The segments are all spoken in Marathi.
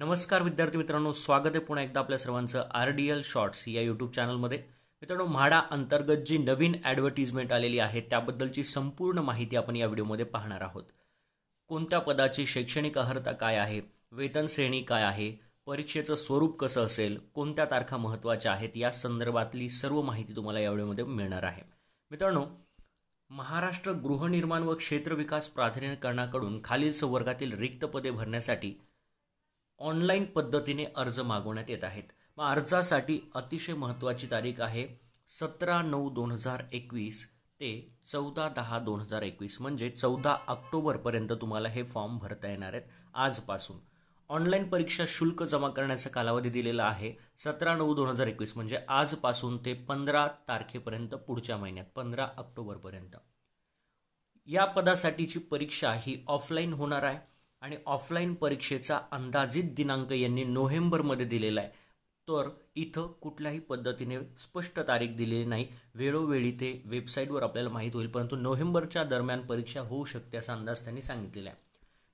नमस्कार विद्यार्थी मित्रांनो स्वागत आहे पुन्हा एकदा आपल्या सर्वांचं आर डी एल शॉर्ट्स या यूट्यूब चॅनलमध्ये मित्रांनो म्हाडा अंतर्गत जी नवीन ॲडव्हर्टिजमेंट आलेली आहे त्याबद्दलची संपूर्ण माहिती आपण या व्हिडिओमध्ये पाहणार आहोत कोणत्या पदाची शैक्षणिक अर्हता काय आहे वेतन श्रेणी काय आहे परीक्षेचं स्वरूप कसं असेल कोणत्या तारखा महत्त्वाच्या आहेत या संदर्भातली सर्व माहिती तुम्हाला या व्हिडिओमध्ये मिळणार आहे मित्रांनो महाराष्ट्र गृहनिर्माण व क्षेत्र विकास प्राधिकरणाकडून खालील संवर्गातील रिक्त पदे भरण्यासाठी ऑनलाईन पद्धतीने अर्ज मागवण्यात येत आहेत मग अर्जासाठी अतिशय महत्त्वाची तारीख आहे सतरा नऊ दोन हजार एकवीस ते चौदा दहा दोन हजार एकवीस म्हणजे चौदा ऑक्टोबरपर्यंत तुम्हाला हे फॉर्म भरता येणार आहेत आजपासून ऑनलाईन परीक्षा शुल्क जमा करण्याचा कालावधी दिलेला आहे सतरा नऊ दोन हजार एकवीस म्हणजे आजपासून ते पंधरा तारखेपर्यंत पुढच्या महिन्यात पंधरा ऑक्टोबरपर्यंत या पदासाठीची परीक्षा ही ऑफलाईन होणार आहे आणि ऑफलाईन परीक्षेचा अंदाजित दिनांक यांनी नोव्हेंबरमध्ये दिलेला आहे तर इथं कुठल्याही पद्धतीने स्पष्ट तारीख दिलेली नाही वेळोवेळी ते वेबसाईटवर आपल्याला माहीत होईल परंतु नोव्हेंबरच्या दरम्यान परीक्षा होऊ शकते असा अंदाज त्यांनी सांगितलेला आहे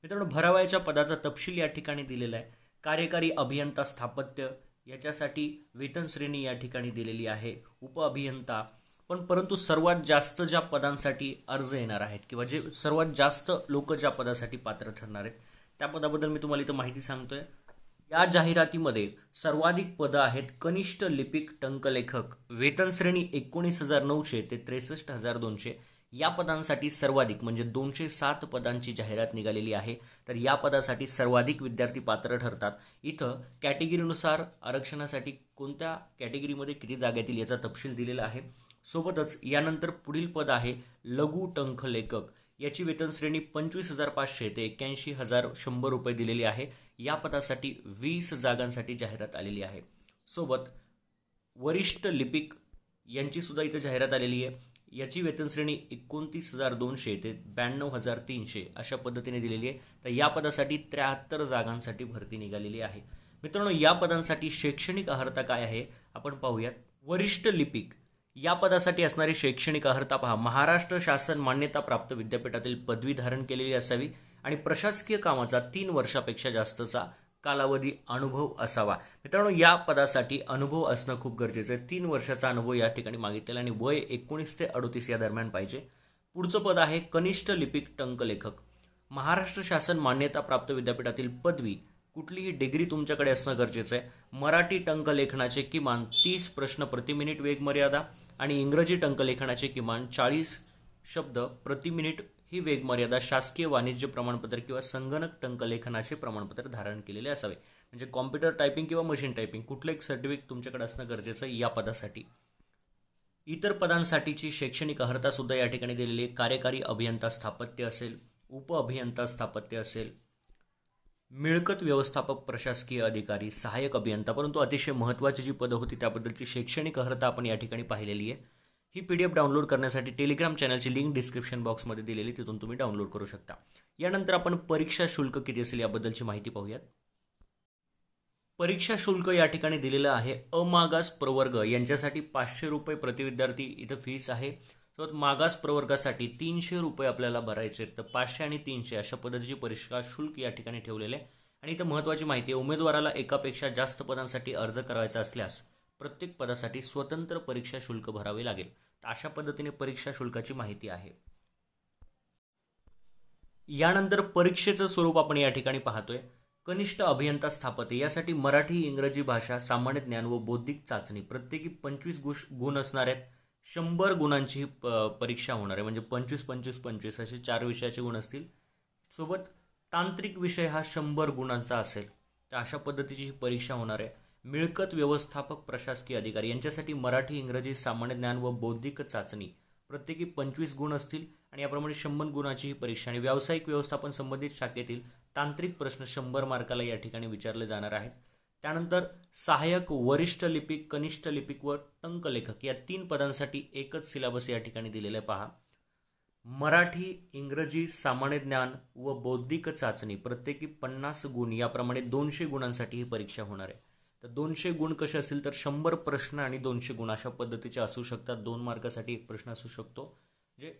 मित्रांनो भरावायच्या पदाचा तपशील या ठिकाणी दिलेला आहे कार्यकारी अभियंता स्थापत्य याच्यासाठी वेतन श्रेणी या ठिकाणी दिलेली आहे उपअभियंता पण परंतु सर्वात जास्त ज्या पदांसाठी अर्ज येणार आहेत किंवा जे सर्वात जास्त लोक ज्या पदासाठी पात्र ठरणार आहेत त्या पदाबद्दल मी तुम्हाला इथं माहिती सांगतोय या जाहिरातीमध्ये सर्वाधिक पदं आहेत कनिष्ठ लिपिक टंकलेखक वेतन श्रेणी एकोणीस हजार नऊशे ते त्रेसष्ट हजार दोनशे या पदांसाठी सर्वाधिक म्हणजे दोनशे सात पदांची जाहिरात निघालेली आहे तर या पदासाठी सर्वाधिक विद्यार्थी पात्र ठरतात इथं कॅटेगरीनुसार आरक्षणासाठी कोणत्या कॅटेगरीमध्ये किती जागा याचा तपशील दिलेला आहे सोबतच यानंतर पुढील पद आहे लघु टंख लेखक याची वेतन श्रेणी पंचवीस हजार पाचशे ते एक्क्याऐंशी हजार शंभर रुपये दिलेली आहे या पदासाठी वीस जागांसाठी जाहिरात आलेली आहे सोबत वरिष्ठ लिपिक यांची सुद्धा इथं जाहिरात आलेली आहे याची वेतन श्रेणी एकोणतीस हजार दोनशे ते ब्याण्णव हजार तीनशे अशा पद्धतीने दिलेली आहे तर या पदासाठी त्र्याहत्तर जागांसाठी भरती निघालेली आहे मित्रांनो या पदांसाठी शैक्षणिक अर्हता काय आहे आपण पाहूयात वरिष्ठ लिपिक या पदासाठी असणारी शैक्षणिक अर्हता पहा महाराष्ट्र शासन मान्यताप्राप्त विद्यापीठातील पदवी धारण केलेली असावी आणि प्रशासकीय कामाचा तीन वर्षापेक्षा जास्तचा कालावधी अनुभव असावा मित्रांनो या पदासाठी अनुभव असणं खूप गरजेचं आहे तीन वर्षाचा अनुभव या ठिकाणी मागितलेला आणि वय एकोणीस ते अडतीस या दरम्यान पाहिजे पुढचं पद आहे कनिष्ठ लिपिक टंकलेखक महाराष्ट्र शासन मान्यताप्राप्त विद्यापीठातील पदवी कुठलीही डिग्री तुमच्याकडे असणं गरजेचं आहे मराठी टंकलेखनाचे किमान तीस प्रश्न प्रति मिनिट वेग मर्यादा आणि इंग्रजी टंकलेखनाचे किमान चाळीस शब्द प्रति मिनिट ही वेगमर्यादा शासकीय वाणिज्य प्रमाणपत्र किंवा संगणक टंकलेखनाचे प्रमाणपत्र धारण केलेले असावे म्हणजे कॉम्प्युटर टायपिंग किंवा मशीन टायपिंग कुठलं एक सर्टिफिकेट तुमच्याकडे असणं गरजेचं आहे या पदासाठी इतर पदांसाठीची शैक्षणिक अर्हता सुद्धा या ठिकाणी दिलेली कार्यकारी अभियंता स्थापत्य असेल उपअभियंता स्थापत्य असेल मिळकत व्यवस्थापक प्रशासकीय अधिकारी सहाय्यक अभियंता परंतु अतिशय महत्त्वाची जी पदं होती त्याबद्दलची शैक्षणिक अर्हता आपण या ठिकाणी पाहिलेली आहे ही पी डी एफ डाउनलोड करण्यासाठी टेलिग्राम चॅनलची लिंक डिस्क्रिप्शन बॉक्समध्ये दिलेली तिथून तुम्ही डाउनलोड करू शकता यानंतर आपण परीक्षा शुल्क किती असेल याबद्दलची माहिती पाहूयात परीक्षा शुल्क या ठिकाणी दिलेलं आहे अमागास प्रवर्ग यांच्यासाठी पाचशे रुपये प्रतिविद्यार्थी इथं फीस आहे तर मागास प्रवर्गासाठी तीनशे रुपये आपल्याला भरायचे आहेत तर पाचशे आणि तीनशे अशा पद्धतीची परीक्षा शुल्क या ठिकाणी ठेवलेले आहे आणि इथं महत्त्वाची माहिती आहे उमेदवाराला एकापेक्षा जास्त पदांसाठी अर्ज करायचा असल्यास प्रत्येक पदासाठी स्वतंत्र परीक्षा शुल्क भरावे लागेल अशा पद्धतीने परीक्षा शुल्काची माहिती आहे यानंतर परीक्षेचं स्वरूप आपण या ठिकाणी पाहतोय कनिष्ठ अभियंता स्थापते यासाठी मराठी इंग्रजी भाषा सामान्य ज्ञान व बौद्धिक चाचणी प्रत्येकी पंचवीस गुण असणार आहेत शंभर गुणांची प परीक्षा होणार आहे म्हणजे पंचवीस पंचवीस पंचवीस असे चार विषयाचे गुण असतील सोबत तांत्रिक विषय हा शंभर गुणांचा असेल तर अशा पद्धतीची ही परीक्षा होणार आहे मिळकत व्यवस्थापक प्रशासकीय अधिकारी यांच्यासाठी मराठी इंग्रजी सामान्य ज्ञान व बौद्धिक चाचणी प्रत्येकी पंचवीस गुण असतील आणि याप्रमाणे शंभर गुणाची ही परीक्षा आणि व्यावसायिक व्यवस्थापन संबंधित शाखेतील तांत्रिक प्रश्न शंभर मार्काला या ठिकाणी विचारले जाणार आहेत त्यानंतर सहाय्यक वरिष्ठ लिपिक कनिष्ठ लिपिक व टंकलेखक या तीन पदांसाठी एकच सिलेबस या ठिकाणी दिलेला आहे पहा मराठी इंग्रजी सामान्य ज्ञान व बौद्धिक चाचणी प्रत्येकी पन्नास गुण याप्रमाणे दोनशे गुणांसाठी ही परीक्षा होणार आहे तर दोनशे गुण कसे असतील तर शंभर प्रश्न आणि दोनशे गुण अशा पद्धतीचे असू शकतात दोन मार्कासाठी एक प्रश्न असू शकतो जे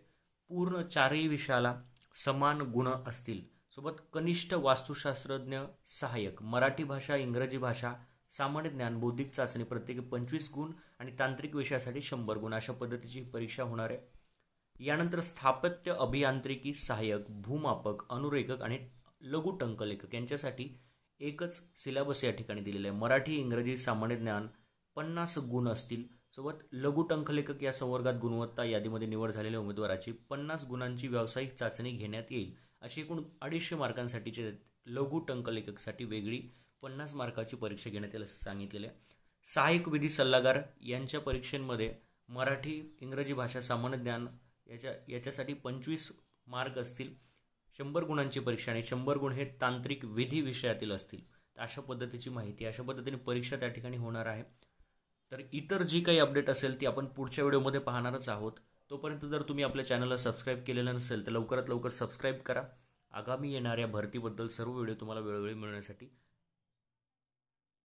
पूर्ण चारही विषयाला समान गुण असतील सोबत कनिष्ठ वास्तुशास्त्रज्ञ सहाय्यक मराठी भाषा इंग्रजी भाषा सामान्य ज्ञान बौद्धिक चाचणी प्रत्येकी पंचवीस गुण आणि तांत्रिक विषयासाठी शंभर गुण अशा पद्धतीची परीक्षा होणार आहे यानंतर स्थापत्य अभियांत्रिकी सहाय्यक भूमापक अनुरेखक आणि लघु टंकलेखक यांच्यासाठी एकच सिलेबस या ठिकाणी दिलेला आहे मराठी इंग्रजी सामान्य ज्ञान पन्नास गुण असतील सोबत लघु टंकलेखक या संवर्गात गुणवत्ता यादीमध्ये निवड झालेल्या उमेदवाराची पन्नास गुणांची व्यावसायिक चाचणी घेण्यात येईल अशी एकूण अडीचशे मार्कांसाठीचे लघु टंकलेखकसाठी वेगळी पन्नास मार्काची परीक्षा घेण्यात येईल असं सांगितलेलं आहे सहाय्यक विधी सल्लागार यांच्या परीक्षेमध्ये मराठी इंग्रजी भाषा सामान्य ज्ञान याच्या याच्यासाठी पंचवीस मार्क असतील शंभर गुणांची परीक्षा आणि शंभर गुण हे तांत्रिक विधी विषयातील असतील तर अशा पद्धतीची माहिती अशा पद्धतीने परीक्षा त्या ठिकाणी होणार आहे तर इतर जी काही अपडेट असेल ती आपण पुढच्या व्हिडिओमध्ये पाहणारच आहोत तोपर्यंत जर तुम्ही आपल्या चॅनलला सबस्क्राईब केलेलं नसेल तर लवकरात लवकर सबस्क्राईब करा आगामी येणाऱ्या भरतीबद्दल सर्व व्हिडिओ तुम्हाला वेळोवेळी मिळण्यासाठी